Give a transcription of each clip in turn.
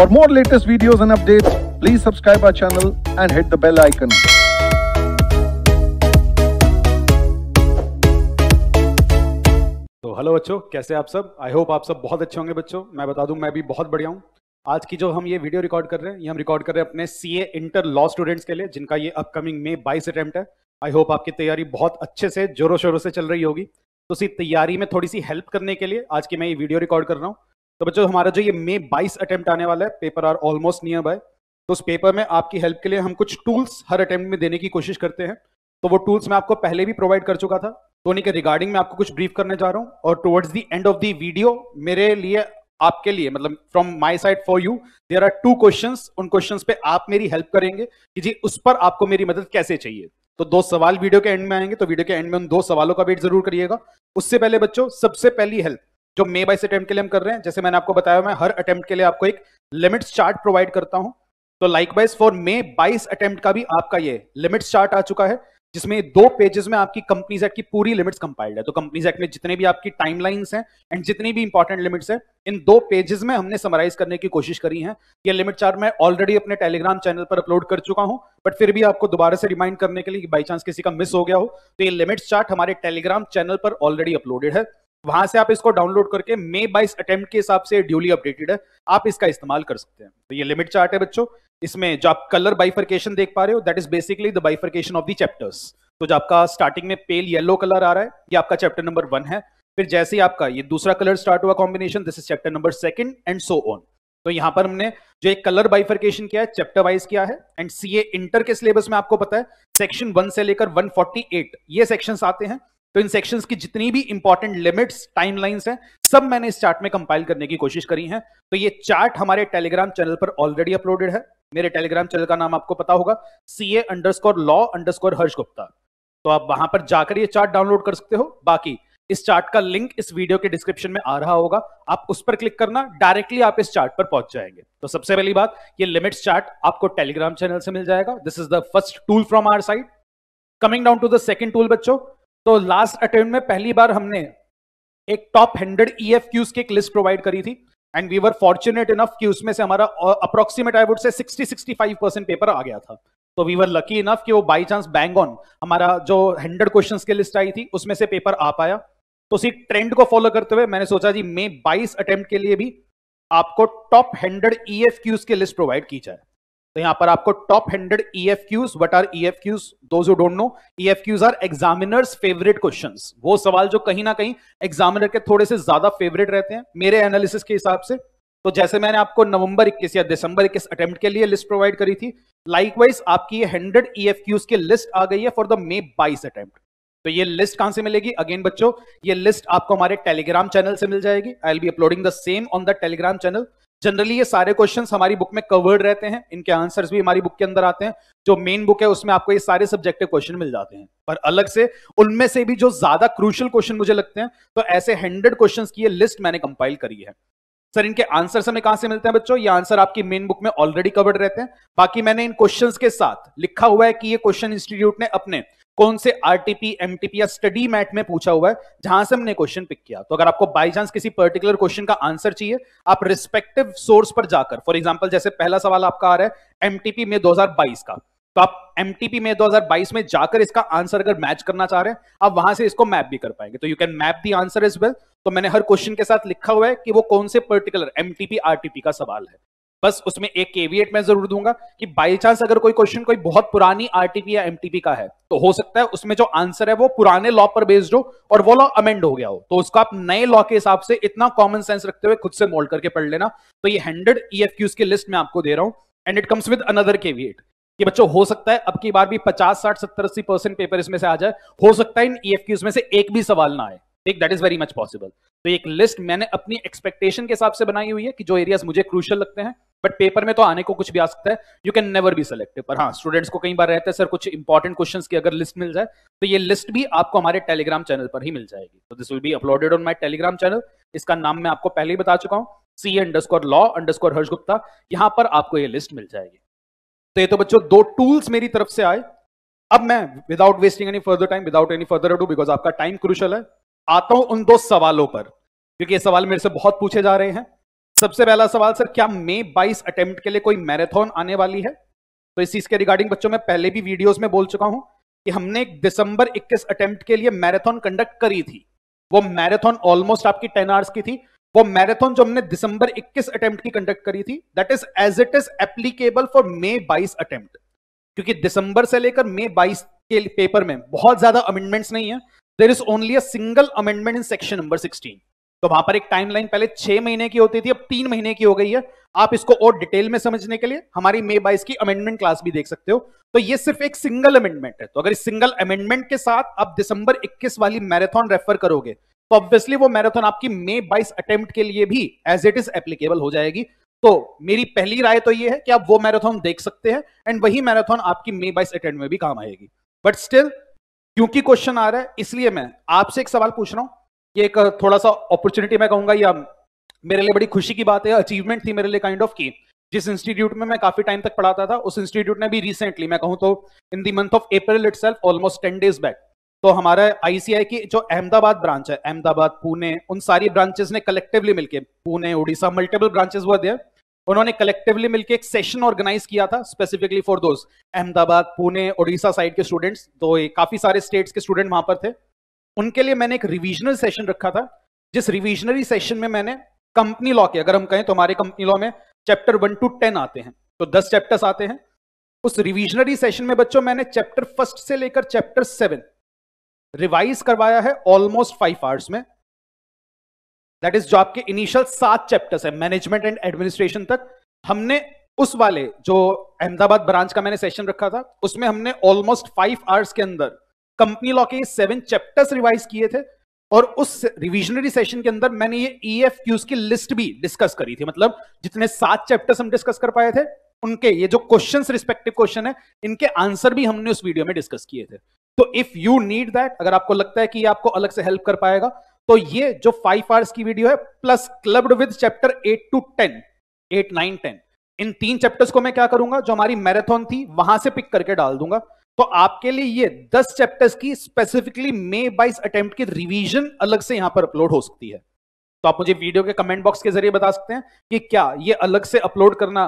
For more latest videos and updates, please subscribe our channel and hit the bell icon. तो hello बच्चों कैसे आप सब I hope आप सब बहुत अच्छे होंगे बच्चों मैं बता दूं मैं भी बहुत बढ़िया हूं आज की जो हम ये वीडियो रिकॉर्ड कर रहे हैं ये हम रिकॉर्ड कर रहे हैं अपने C A inter law students के लिए जिनका ये अपकमिंग में बाईस अटेम्प्ट है आई होप आपकी तैयारी बहुत अच्छे से जोरों शोरों से चल रही होगी तो उसी तैयारी में थोड़ी सी हेल्प करने के लिए आज की मैं ये वीडियो रिकॉर्ड कर रहा हूँ तो बच्चों हमारा जो ये मे 22 अटेम्प्ट आने वाला है paper are almost nearby तो उस पेपर में आपकी हेल्प के लिए हम कुछ टूल्स हर अटेम्प्ट में देने की कोशिश करते हैं तो वो टूल्स मैं आपको पहले भी प्रोवाइड कर चुका था तो उन्हीं के रिगार्डिंग मैं आपको कुछ ब्रीफ करने जा रहा हूँ और towards the end of the video मेरे लिए आपके लिए मतलब from my side for you there are two question उन क्वेश्चंस पे आप मेरी हेल्प करेंगे कि जी उस पर आपको मेरी मदद कैसे चाहिए तो दो सवाल वीडियो के एंड में आएंगे तो वीडियो के एंड में उन दो सवालों का वेट जरूर करिएगा उससे पहले बच्चों सबसे पहली हेल्प जो मे बाइस अटेम्प्ट के लिए हम कर रहे हैं जैसे मैंने आपको बताया मैं हर अटेम्प्ट के लिए आपको एक लिमिट्स चार्ट प्रोवाइड करता हूं तो लाइक वाइज फॉर मे बाइस अटेम्प्ट का भी आपका ये लिमिट्स चार्ट आ चुका है जिसमें दो पेजेस में आपकी कंपनीज एक्ट की पूरी लिमिट्स कंपाइल्ड है तो कंपनीज एक्ट में जितने भी आपकी टाइमलाइंस हैं एंड जितनी भी इंपॉर्टेंट लिमिट्स हैं इन दो पेजेस में हमने समराइज करने की कोशिश करी है ये लिमिट चार्ट मैं ऑलरेडी अपने टेलीग्राम चैनल पर अपलोड कर चुका हूं बट फिर भी आपको दोबारा से रिमाइंड करने के लिए बाई चांस किसी का मिस हो गया हो तो ये लिमिट्स चार्ट हमारे टेलीग्राम चैनल पर ऑलरेडी अपलोडेड है वहां से आप इसको डाउनलोड करके मे बाइस अटेम्प्ट के हिसाब से ड्यूली अपडेटेड है आप इसका इस्तेमाल कर सकते हैं तो ये लिमिट चार्ट है बच्चों इसमें जो आप कलर बाइफर्केशन देख पा रहे हो that is basically the bifurcation of the chapters तो जो आपका स्टार्टिंग में पेल येलो कलर आ रहा है ये आपका चैप्टर नंबर वन है फिर जैसे ही आपका ये दूसरा कलर स्टार्ट हुआ combination this is chapter number second and so on तो यहां पर हमने जो एक कलर बाइफर्केशन किया है चैप्टर वाइज किया है एंड सीए इंटर के सिलेबस में आपको पता है सेक्शन वन से लेकर वन ये सेक्शन आते हैं तो इन सेक्शंस की जितनी भी इंपॉर्टेंट लिमिट्स टाइमलाइंस हैं सब मैंने इस चार्ट में कंपाइल करने की कोशिश करी है तो ये चार्ट हमारे टेलीग्राम चैनल पर ऑलरेडी अपलोडेड है मेरे टेलीग्राम चैनल का नाम आपको पता होगा C A underscore law underscore Harsh Gupta तो आप वहां पर जाकर ये चार्ट डाउनलोड कर सकते हो बाकी इस चार्ट का लिंक इस वीडियो के डिस्क्रिप्शन में आ रहा होगा आप उस पर क्लिक करना डायरेक्टली आप इस चार्ट पर पहुंच जाएंगे तो सबसे पहली बात ये लिमिट्स चार्ट आपको टेलीग्राम चैनल से मिल जाएगा this is the first tool from our side coming down to the second tool बच्चों तो लास्ट अटेम्प्ट में पहली बार हमने एक top hundred E F Qs की एक लिस्ट प्रोवाइड करी थी and we were fortunate enough कि उसमें से हमारा अप्रोक्सीमेट आई वुड से 60 65 परसेंट पेपर आ गया था तो वी वर लकी इनफ कि वो बाई चांस बैंग ऑन हमारा जो हंड्रेड क्वेश्चन की लिस्ट आई थी उसमें से पेपर आ पाया तो उसी ट्रेंड को फॉलो करते हुए मैंने सोचा जी मैं 22 अटेम्प्ट के लिए भी आपको top hundred E F Qs की लिस्ट प्रोवाइड की जाए तो यहां पर आपको top hundred E F Qs what are E F Qs don't know E F Qs are examiners favourite question वो सवाल जो कहीं ना कहीं एग्जामिनर के थोड़े से ज्यादा फेवरेट रहते हैं मेरे एनालिसिस के हिसाब से तो जैसे मैंने आपको नवंबर 21 या दिसंबर 21 अटेम्प्ट के लिए लिस्ट प्रोवाइड करी थी लाइकवाइज आपकी ये हंड्रेड ई एफ क्यूज की लिस्ट आ गई है फॉर द मे बाईस अटेम्प्ट तो ये लिस्ट कहां से मिलेगी अगेन बच्चों ये लिस्ट आपको हमारे टेलीग्राम चैनल से मिल जाएगी I'll be uploading the same on the Telegram channel generally ये सारे क्वेश्चन हमारी बुक में कवर्ड रहते हैं इनके आंसर भी हमारी बुक के अंदर आते हैं जो मेन बुक है उसमें आपको ये सारे सब्जेक्टिव क्वेश्चन मिल जाते हैं पर अलग से उनमें से भी जो ज्यादा क्रूशल क्वेश्चन मुझे लगते हैं तो ऐसे हंड्रेड क्वेश्चन की ये लिस्ट मैंने कंपाइल करी है सर इनके आंसर हमें कहां से मिलते हैं बच्चों ये आंसर आपकी मेन बुक में ऑलरेडी कवर्ड रहते हैं बाकी मैंने इन क्वेश्चंस के साथ लिखा हुआ है कि ये क्वेश्चन इंस्टीट्यूट ने अपने कौन से आरटीपी एमटीपी या स्टडी मैट में पूछा हुआ है जहां से हमने क्वेश्चन पिक किया तो अगर आपको बाई चांस किसी पर्टिकुलर क्वेश्चन का आंसर चाहिए आप रिस्पेक्टिव सोर्स पर जाकर फॉर एग्जाम्पल जैसे पहला सवाल आपका आ रहा है एमटीपी में दो का तो आप एमटीपी में 2022 में जाकर इसका आंसर अगर मैच करना चाह रहे हैं आप वहां से इसको मैप भी कर पाएंगे तो you can map the answer is well तो मैंने हर क्वेश्चन के साथ लिखा हुआ है कि वो कौन से पर्टिकुलर एमटीपी आरटीपी का सवाल है बस उसमें एक केवीएट मैं जरूर दूंगा कि बाई चांस अगर कोई क्वेश्चन कोई बहुत पुरानी आरटीपी या एमटीपी का है तो हो सकता है उसमें जो आंसर है वो पुराने लॉ पर बेस्ड हो और वो लॉ अमेंड हो गया हो तो उसको आप नए लॉ के हिसाब से इतना कॉमन सेंस रखते हुए खुद से मोल्ड करके पढ़ लेना तो ये हंड्रेड ई e की लिस्ट में आपको दे रहा हूं and it comes with another caveat कि बच्चों हो सकता है अब की बार भी पचास साठ सत्तर अस्सी परसेंट पेपर इसमें से आ जाए हो सकता है इन ई e में से एक भी सवाल ना आए ठीक that is very much possible तो एक लिस्ट मैंने अपनी एक्सपेक्टेशन के हिसाब से बनाई हुई है कि जो एरियाज मुझे क्रूशल लगते हैं बट पेपर में तो आने को कुछ भी आ सकता है you can never be selected पर हाँ स्टूडेंट्स को कई बार रहता है सर कुछ इंपॉर्टेंट क्वेश्चंस की अगर लिस्ट मिल जाए तो ये लिस्ट भी आपको हमारे टेलीग्राम चैनल पर ही मिल जाएगी तो this will be uploaded on my Telegram channel इसका नाम मैं आपको पहले ही बता चुका हूँ C underscore law underscore Harsh Gupta यहाँ पर आपको ये लिस्ट मिल जाएगी तो ये तो बच्चों दो टूल्स मेरी तरफ से आए अब मैं without wasting any further time without any further ado because आपका टाइम क्रुशल है आता हूं उन दो सवालों पर क्योंकि ये सवाल मेरे से बहुत पूछे जा रहे हैं सबसे पहला सवाल सर क्या मई बाईस अटेम्प्ट के लिए कोई मैराथन आने वाली है तो इस चीज के रिगार्डिंग बच्चों में पहले भी वीडियोस में बोल चुका हूं कि हमने दिसंबर 21 अटेम्प्ट के लिए मैराथन कंडक्ट करी थी वो मैराथन ऑलमोस्ट आपकी 10 आवर्स की थी वो मैराथन जो हमने दिसंबर 21 अटेम्प्ट की कंडक्ट करी थी that is as it is applicable for May 22 attempt क्योंकि दिसंबर से लेकर मे 22 के पेपर में बहुत ज्यादा अमेंडमेंट्स नहीं है there is only a single amendment in section number 16 तो वहां पर एक टाइमलाइन पहले छह महीने की होती थी अब तीन महीने की हो गई है आप इसको और डिटेल में समझने के लिए हमारी मे बाईस की अमेंडमेंट क्लास भी देख सकते हो तो ये सिर्फ एक सिंगल अमेंडमेंट है तो अगर इस सिंगल अमेंडमेंट के साथ आप दिसंबर 21 वाली मैराथन रेफर करोगे तो ऑब्वियसली वो मैराथन आपकी मे बाइस अटेम्प्ट के लिए भी एज इट इज एप्लीकेबल हो जाएगी तो मेरी पहली राय तो ये है कि आप वो मैराथन देख सकते हैं एंड वही मैराथन आपकी मे बाईस अटेम्प्ट में भी काम आएगी बट स्टिल क्योंकि क्वेश्चन आ रहा है इसलिए मैं आपसे एक सवाल पूछ रहा हूं ये एक थोड़ा सा अपॉर्चुनिटी मैं कहूंगा या मेरे लिए बड़ी खुशी की बात है अचीवमेंट थी मेरे लिए काइंड ऑफ की जिस इंस्टीट्यूट में मैं काफी टाइम तक पढ़ाता था उस इंस्टीट्यूट ने भी रिसेंटली मैं कहूँ तो in the month of April it almost ten days back तो हमारा आईसीआई की जो अहमदाबाद ब्रांच है अहमदाबाद पुणे उन सारी ब्रांचेस ने कलेक्टिवली मिलके पुणे उड़ीसा मल्टीपल ब्रांचेस हुआ दिया उन्होंने कलेक्टिवली मिलके एक सेशन ऑर्गेनाइज किया था स्पेसिफिकली फॉर दोस्त अहमदाबाद पुणे उड़ीसा साइड के स्टूडेंट्स तो काफी सारे स्टेट्स के स्टूडेंट वहां पर थे उनके लिए मैंने एक रिविजनल सेशन रखा था जिस रिविजनरी सेशन में मैंने कंपनी लॉ के अगर हम कहें तो हमारे कंपनी लॉ में चैप्टर वन टू टेन आते हैं तो दस चैप्टर्स आते हैं उस रिविजनरी सेशन में बच्चों मैंने चैप्टर फर्स्ट से लेकर चैप्टर सेवन रिवाइज करवाया है ऑलमोस्ट फाइव आवर्स में दैट इज जो आपके इनिशियल सात चैप्टर्स है मैनेजमेंट एंड एडमिनिस्ट्रेशन तक हमने उस वाले जो अहमदाबाद ब्रांच का मैंने सेशन रखा था उसमें हमने ऑलमोस्ट फाइव आवर्स के अंदर कंपनी लॉ के सेवन चैप्टर्स रिवाइज किए थे और उस रिविजनरी सेशन के अंदर मैंने ये ई एफ क्यूज की लिस्ट भी डिस्कस करी थी मतलब जितने सात चैप्टर्स हम डिस्कस कर पाए थे उनके ये जो क्वेश्चंस रिस्पेक्टिव क्वेश्चन है इनके आंसर भी हमने उस वीडियो में डिस्कस किए थे तो इफ यू नीड दैट अगर आपको लगता है कि आपको अलग से हेल्प कर पाएगा तो ये जो फाइव आवर्स की वीडियो है plus clubbed with chapter eight to ten eight nine ten in तीन चैप्टर्स को मैं क्या करूंगा जो हमारी मैराथन थी वहां से पिक करके डाल दूंगा तो आपके लिए ये दस चैप्टर्स की स्पेसिफिकली मे बाइस अटेम्प्ट की रिवीजन अलग से यहां पर अपलोड हो सकती है तो आप मुझे वीडियो के कमेंट बॉक्स के जरिए बता सकते हैं कि क्या ये अलग से अपलोड करना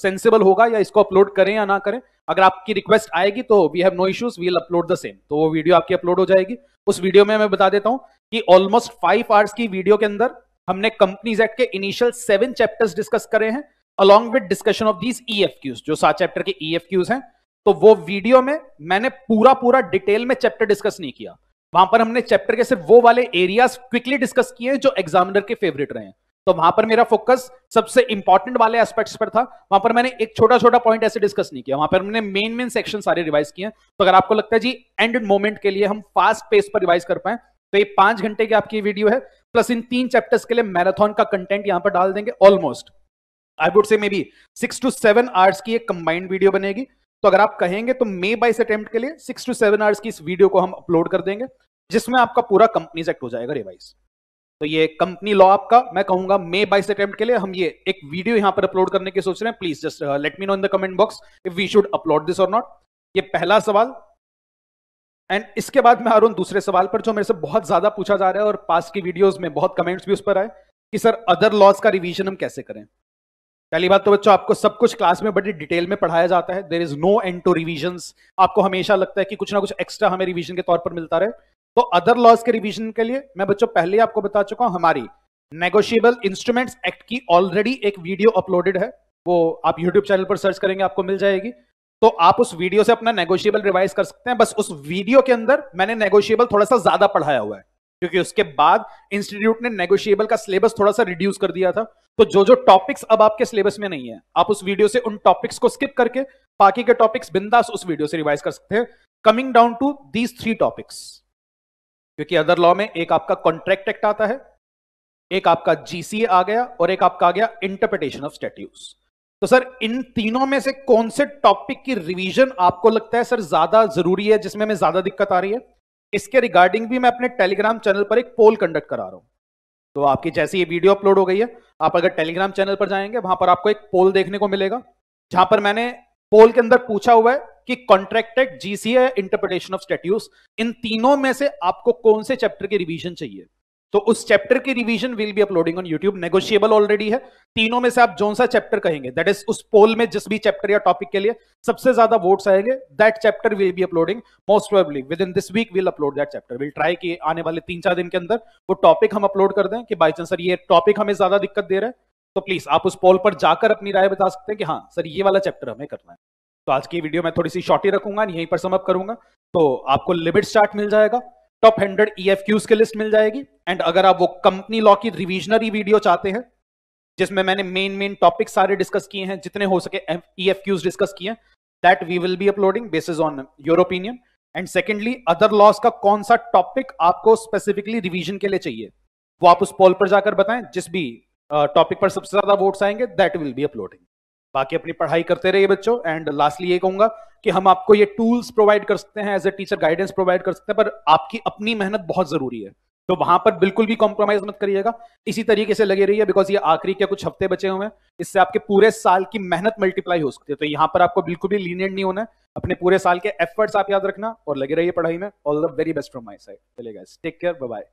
सेंसिबल होगा या इसको अपलोड करें या ना करें अगर आपकी रिक्वेस्ट आएगी तो we have no issues we'll upload the same तो वो वीडियो आपकी अपलोड हो जाएगी उस वीडियो में मैं बता देता हूं कि ऑलमोस्ट फाइव आवर्स की वीडियो के अंदर हमने कंपनीज एक्ट के इनिशियल सेवन चैप्टर्स डिस्कस करे हैं along with discussion of these E जो सात चैप्टर के ई e हैं तो वो वीडियो में मैंने पूरा पूरा डिटेल में चैप्टर डिस्कस नहीं किया वहां पर हमने चैप्टर के सिर्फ वो वाले एरियाज क्विकली डिस्कस किए जो एग्जामिनर के फेवरेट रहे तो वहां पर मेरा फोकस सबसे इंपॉर्टेंट वाले एस्पेक्ट्स पर था वहां पर मैंने एक छोटा छोटा पॉइंट ऐसे डिस्कस नहीं किया वहां पर हमने मेन मेन सेक्शन सारे रिवाइज किए तो अगर आपको लगता है जी एंड मोमेंट के लिए हम फास्ट पेस पर रिवाइज कर पाए तो ये पांच घंटे की आपकी वीडियो है प्लस इन तीन चैप्टर्स के लिए मैराथन का कंटेंट यहां पर डाल देंगे almost I would say maybe six to seven hours की एक कंबाइंड वीडियो बनेगी तो अगर आप कहेंगे तो मे बाइस अटेम्प्ट के लिए सिक्स टू सेवन आवर्स की इस वीडियो को हम अपलोड कर देंगे जिसमें आपका पूरा कंपनी सेक्ट हो जाएगा रिवाइज तो ये कंपनी लॉ आपका मैं कहूंगा मे बाइस अटेम्प्ट के लिए हम ये एक वीडियो यहां पर अपलोड करने की सोच रहे हैं please just let me know in the comment box if we should upload this or not ये पहला सवाल एंड इसके बाद मैं अरुण दूसरे सवाल पर जो मेरे से बहुत ज्यादा पूछा जा रहा है और पास की वीडियोस में बहुत कमेंट्स भी उस पर आए कि सर अदर लॉज का रिवीजन हम कैसे करें पहली बात तो बच्चों आपको सब कुछ क्लास में बड़ी डिटेल में पढ़ाया जाता है there is no end to revision आपको हमेशा लगता है कि कुछ ना कुछ एक्स्ट्रा हमें रिविजन के तौर पर मिलता रहे तो अदर लॉज के रिविजन के लिए मैं बच्चों पहले आपको बता चुका हूं हमारी नेगोशियबल इंस्ट्रूमेंट्स एक्ट की ऑलरेडी एक वीडियो अपलोडेड है वो आप यूट्यूब चैनल पर सर्च करेंगे आपको मिल जाएगी तो आप उस वीडियो से अपना नेगोशिएबल रिवाइज कर सकते हैं बस उस वीडियो के अंदर मैंने नेगोशिएबल थोड़ा सा ज्यादा पढ़ाया हुआ है क्योंकि उसके बाद इंस्टीट्यूट ने नेगोशिएबल का सिलेबस थोड़ा सा रिड्यूस कर दिया था तो जो जो टॉपिक्स अब आपके सिलेबस में नहीं है आप उस वीडियो से उन टॉपिक्स को स्किप करके बाकी के टॉपिक्स बिंदास उस वीडियो से रिवाइज कर सकते हैं coming down to these three topics क्योंकि अदर लॉ में एक आपका कॉन्ट्रैक्ट एक्ट आता है एक आपका जीसीए आ गया और एक आपका आ गया इंटरप्रिटेशन ऑफ स्टेट्यूज तो सर इन तीनों में से कौन से टॉपिक की रिवीजन आपको लगता है सर ज्यादा जरूरी है जिसमें हमें ज्यादा दिक्कत आ रही है इसके रिगार्डिंग भी मैं अपने टेलीग्राम चैनल पर एक पोल कंडक्ट करा रहा हूं तो आपकी जैसे ये वीडियो अपलोड हो गई है आप अगर टेलीग्राम चैनल पर जाएंगे वहां पर आपको एक पोल देखने को मिलेगा जहां पर मैंने पोल के अंदर पूछा हुआ है कि contracted GCA interpretation of statutes इन तीनों में से आपको कौन से चैप्टर की रिवीजन चाहिए तो उस चैप्टर की revision will be uploading on YouTube negotiable already है तीनों में से आप जो सा चैप्टर कहेंगे दैट इज उस पोल में जिस भी चैप्टर या टॉपिक के लिए सबसे ज्यादा वोट्स आएंगे that chapter will be uploading most probably within this week will upload that chapter will try कि आने वाले तीन चार दिन के अंदर वो टॉपिक हम अपलोड कर दें कि बाई चांस सर ये टॉपिक हमें ज्यादा दिक्कत दे रहा है तो प्लीज आप उस पोल पर जाकर अपनी राय बता सकते हैं कि हाँ सर ये वाला चैप्टर हमें करना है तो आज की वीडियो मैं थोड़ी सी शॉर्ट ही रखूंगा यहीं पर समअप करूंगा तो आपको लिमिट स्टार्ट मिल जाएगा टॉप हंड्रेड ई की लिस्ट मिल जाएगी एंड अगर आप वो कंपनी लॉ की रिविजनरी वीडियो चाहते हैं जिसमें मैंने मेन मेन टॉपिक सारे डिस्कस किए हैं जितने हो सके ई डिस्कस e किए हैं that we will be uploading basis on your opinion and secondly other laws का कौन सा टॉपिक आपको स्पेसिफिकली रिविजन के लिए चाहिए वो आप उस पोल पर जाकर बताएं जिस भी टॉपिक पर सबसे ज्यादा वोट्स आएंगे दैट विल बी अपलोडिंग बाकी अपनी पढ़ाई करते रहिए बच्चों एंड लास्टली ये कहूंगा कि हम आपको ये टूल्स प्रोवाइड कर सकते हैं as a teacher guidance provide कर सकते हैं पर आपकी अपनी मेहनत बहुत जरूरी है तो वहां पर बिल्कुल भी कॉम्प्रोमाइज मत करिएगा इसी तरीके से लगे रहिए बिकॉज ये आखिरी के कुछ हफ्ते बचे हुए हैं इससे आपके पूरे साल की मेहनत मल्टीप्लाई हो सकती है तो यहाँ पर आपको बिल्कुल भी लीनियंट नहीं होना है अपने पूरे साल के एफर्ट्स आप याद रखना और लगे रहिए पढ़ाई में all the very best from my side चलेगा टेक केयर बाय